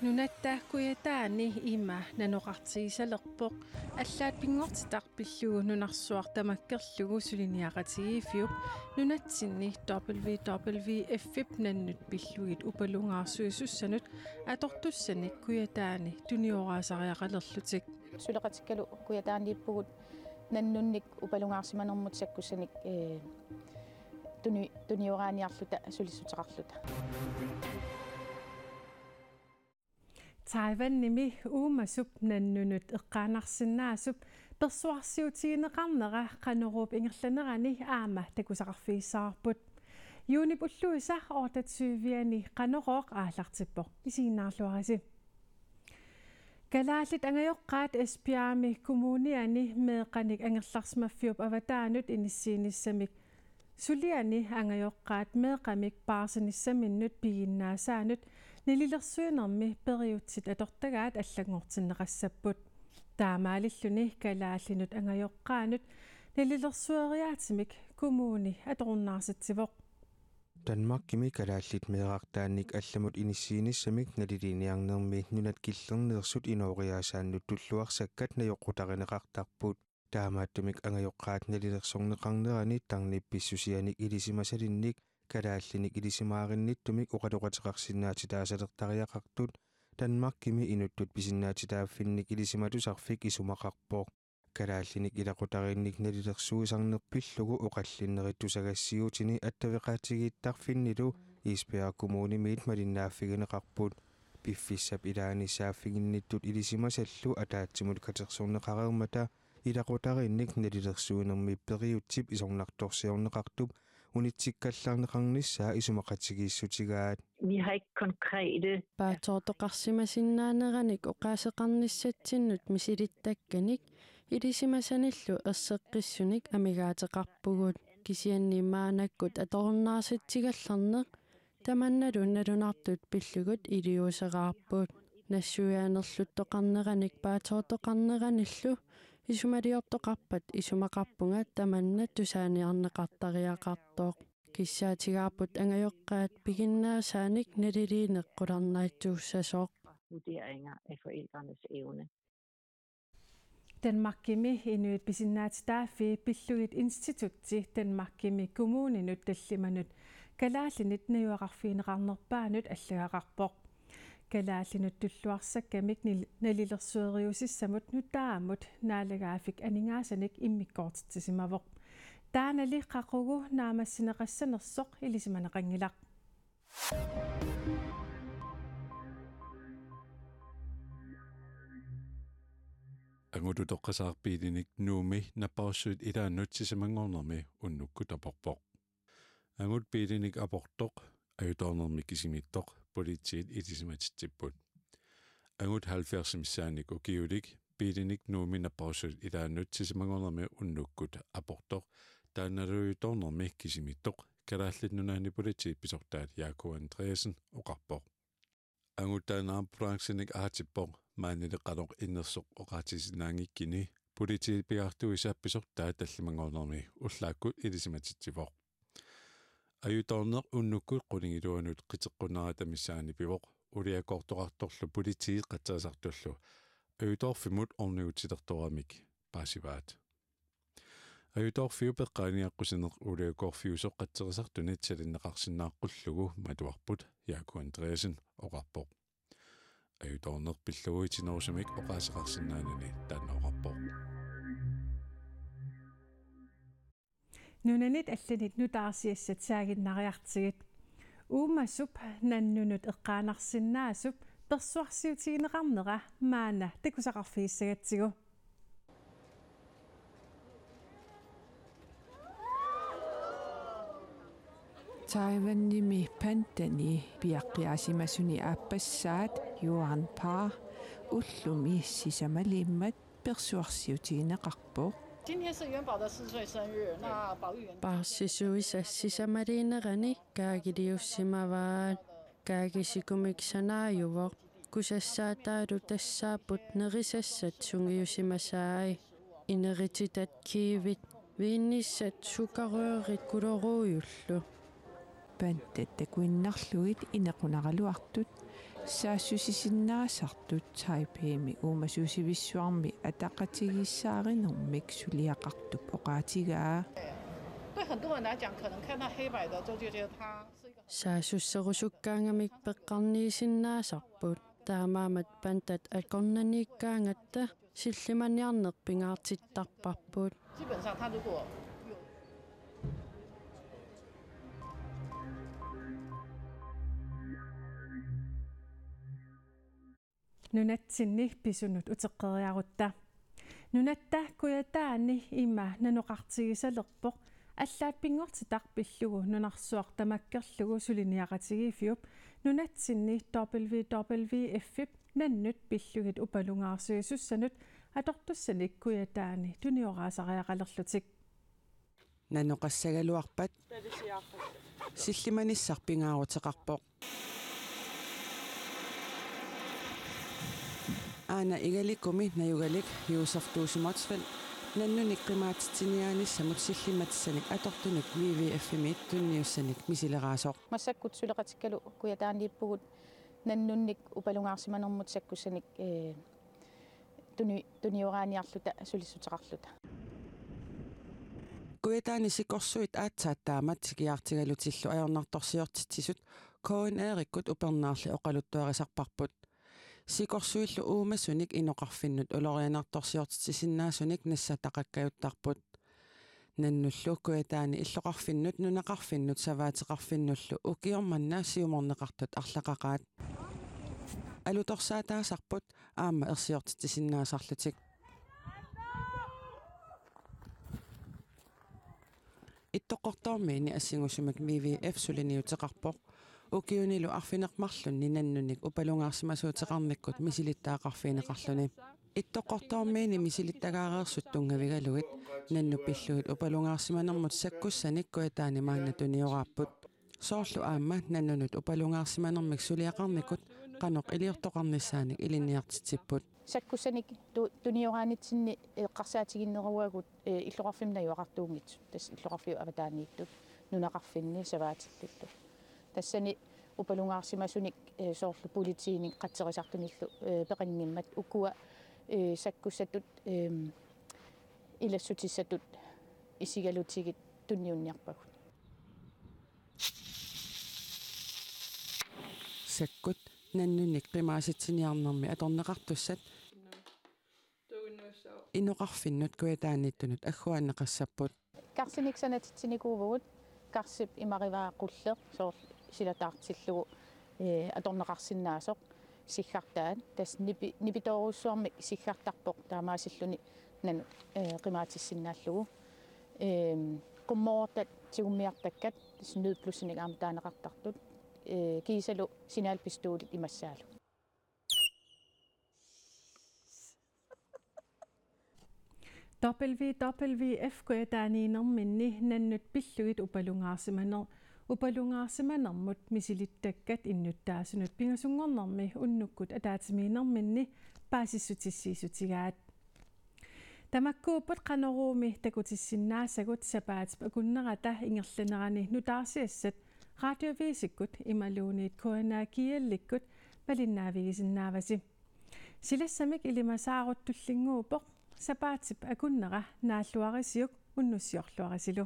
нунаттааккуя таани има нанеқартигисалерпоқ аллаат пингортитарпиллугу нунарсуар тамаккерлугу сулиниақатигифиуп нунатсинни wwf наннут пиллугит упалунгаарсуисуссанут атортуссаник куя таани туниораасариақалерлутик сулеқатиккалу куя таанииппугут наннунник упалунгаарсиманермут саккуссаник э туни туниораниарлута сулиссутеқарлута Taiwan nemi uma sup nan nunut qanar sinna sup persuar siu ti na qanara qanorop ingerlanara ni ama takusarfiisaarput yuni pullu isa orta tsuviani qanoroq med kanik ang slags mafiop avatanut inisinis samik. Suliani ang ayok kat med saanut. нилилэрсуинэрми периутсит атортагаат аллагнгортиннеқассаппут таамаалиллуни калааллинут ангайоққаанут нилилэрсуариаатимик коммуни аторнаарситсивоқ Danmark kimi kalaallit meerartaannik allamut inissiinissamik naliliiniarnermi nunat killernersut inooriaasaannut tulluarsakkat najoqqutarineqartarput таамааттумик ангаёққаат налилерсорнеқарнерани тарнипписсусианик илисимасалинник калааллиник илисимааринниттумик оқалоқатеқарсинаати таасалертариақартут танмаркими инуттут писиннаати тааффинник илисиматусарфик исумақарпоқ калааллиник илақутаринник налилерсуисарнерпиллугу оқаллиннериттусагассиутини аттавеқаатигиittарфиннилу испиа коммуни миитмалиннааффигенеқарпут пиффиссап илааниссааффигинниттут илисимасаллу атаатсимут катерсуунеқарермата илақутаринник налилерсуинерми периутсип исорнарторсиорнеқартуп унитсиккаллаарнеқарнissaa исумақатигииссутигаат vi har ikke konkrete baatoqarsimasinnaaneranik oqaaseqarnissatsinnut misilittakkanik ilisimasanillu erseqqissunik amigaateqarpugut kisiannimaanakkut atornaasittigallarneq tamannalunnalunartut pillugut iliuseraarput nassuiaanerluttoqarneranik baatoqarneranillu исумалиортоқарпат исумақарпунга таманна тусааниарнеқартариақартоқ киссаатигааппут ангайоққаат пигиннаасааник налилиинеқ қуларнаатсууссасоқ vurderinger af forældrenes evne. Danmark Gemme inuit bisinnat daffi billuit institutti Danmark Gemme kommuninut tallimanut kalaallinit najuaqarfiineqarnerpaanut аллагаарпоқ калаалинуттуллуарсаккамик налилерсуэриусиссамут нутаамут наалагаафик анигааsanik иммиккоортитсимавоқ таанали қақугу наамассинеқассанерсоқ илисиманеқангилақ ангуту тоққасаарпиилиник нууми наппарсуит илааннутсисимангорнерми уннукку тапорпоқ ангут пиилиник апортоқ аюторнерми кисимиттоқ politiet itismatittipput angut 70 saanik ukiulik piilinik nuumina pausut ilaanut sisimangonermi unnukkut aportor taannaruutornermi kisimittoq kalaallinnunaani politiet pisortaat Jaako Andreasen oqarpoq angut taanaampranksinik aatippoq maaninneqaloq innersoq oqaatisiнаангиккини politiet piartuu isaappisortaa tallimangornermi ullaakkut ilismatittivoq аюутоорнеқ уннуккуй қулигилуанут қитеққунаратамиссаани пивоқ улиакоортоқарторлу политии қатсаасартуллу аюутоорфимут орниутилерторамик паасиваат аюутоорфиу пеққааниаққусинеқ улиакоорфиусоқ қатсерисарту натсалиннеқарсинааққуллугу матуарпут яаку андреасен оқарпоқ аюутоорнеқ пиллугуитинерусумик оқаасеқарсинаанани танно нунанит алланит нутаарсиассат саагиннариартигит уумасуп наннунут эққаанарсинаасуп персуарсиутигинеқарнера маана такусақарфииссагатсигу Taiwanimi pentani piaqqiasimasuни ааппассаат юарнпаа уллуми сисамалиммат персуарсиутигинеқарпоо 今天是元宝的四岁生日，那保育员。Paasisuises sisemariinagani kaagi liussimavaat kaagi sikumiksanaajuvor kusessaataarutessaaput nerisessat sungiusimasaai inerititat kiivit viinnissat sukaröörit kuloruujullu. Pantet tekuinnarluit inequnaraluartut саассусисиннаасартут Taipei-ми уумасуусивиссуарми атакатигиссааринэрмик сулиақартуп оқаатигаа 对很多人来讲，可能看到黑白的就就觉得它是一个。Sasusserusukkaangamik peqqarniisinnaasarput taamaamat pantat til sillimaniarnerpingaartittarparput 基本上，它如果 нунатсинни писунут утеққериарутта нунаттааккуятаани има нанеқартигисалерпоқ аллааппингортитар пиллугу нунарсуар тамаккерлугу сулиниақатиги фиуп нунатсинни wwf наннут пиллугит упалунгаарсуисуссанут атортуссаниккуятаани туниораасариақалерлутик наноқассагалуарпат силлиманиссарпингаарутеқарпоқ Ana igalikummi najugalik Juusartuusumartsfal nannunik qimaatitsiniaanissamutsillimatsanik atortunik VVFMit tunniussanik misileraasooq massakkut suleqatikkalu kuyataanniippugut nannunnik upalungaarsimanermut sakkussanik ee eh, tuni tuniuraaniarluta sulissutaqarluta kuyataanisikkorsuit aatsaattaamat sikiaartigalutillu ajornartorsiortitsisut KNR-ikkut upernaarli oqaluttuarisarparput сикорсуиллу уумасуник иноқарфиннут улорианарторсиортитисиннаасуник нассатақаккаюттарпут наннуллууккуятаани иллоқарфиннут нунеқарфиннут саваатеқарфиннуллу укиорманнаасиуморнеқартут арлақақаат алуторсаатаасарпут аама ерсиортитисиннаасарлутик иттоққортоормиини ассигусумак ввф сулиниутеқарпоқ укиунилу арфинеқмарлун нинаннуник упалунгаарсимасуутеқарниккут мисилиттаақарфинеқарлуни иттоққортоормиини мисилиттагаареерсут тунгавигалугит нанну пиллугит упалунгаарсиманермут саккуссаниккуатаани маанна туниорааппут соорлу аама наннунут упалунгаарсиманермик сулиақарникут каноқ илиортоқарниссааник илинниартитсиппут саккуссаник туниораанитсинни эққарсаатигиннеруагут э, иллоқарфимна юақартуунгит тас иллоқарфиу аватаанииттут нунақарфинни саваатиллутту тассани упалунгаарсимасуник э, соорлу политииник қатсерисартуниллу э, пеқингиммат уккуа э, саккуссатут илассутиссатут исигалутигит тунниунниарпагу саккут наннуник қимааситсиниарнэрми аторнеқартуссат инуқарфиннут куатааниттунут аггуанеқассаппут карсиниксанатитсиникуувгут карсип имариваа қуллер соорлу силатаартиллугу э аторнеқарсинаасоқ сиггартаат тас нипи нипитоорусsuarми сиггартарпоқ таамаасиллуни нану э қимаатиссинааллугу э коммоортат тигуммиартаккат тас нюдплуссиник аама таанеқартартут э кисалу синаалпистуулит имассаалу WWF gwedani nom minni nennut billwyd o balwngaasimanol upalungaarsimanarmut misilittakkat innuttaasunut pingasungornermi unnukkut ataatimiinerminni paasissutissiisutigaat тамаккууппут канеруми такутиссиннаасагут сапаат акуннерата ингерланерани нутаарсиассат радиовисиккут ималуунит коанакиелликкут палиннаавигисиннааваси силассамик илимасааруттуллингуупоқ сапаатип акуннера нааллуарисиук уннуссиорлуарисилу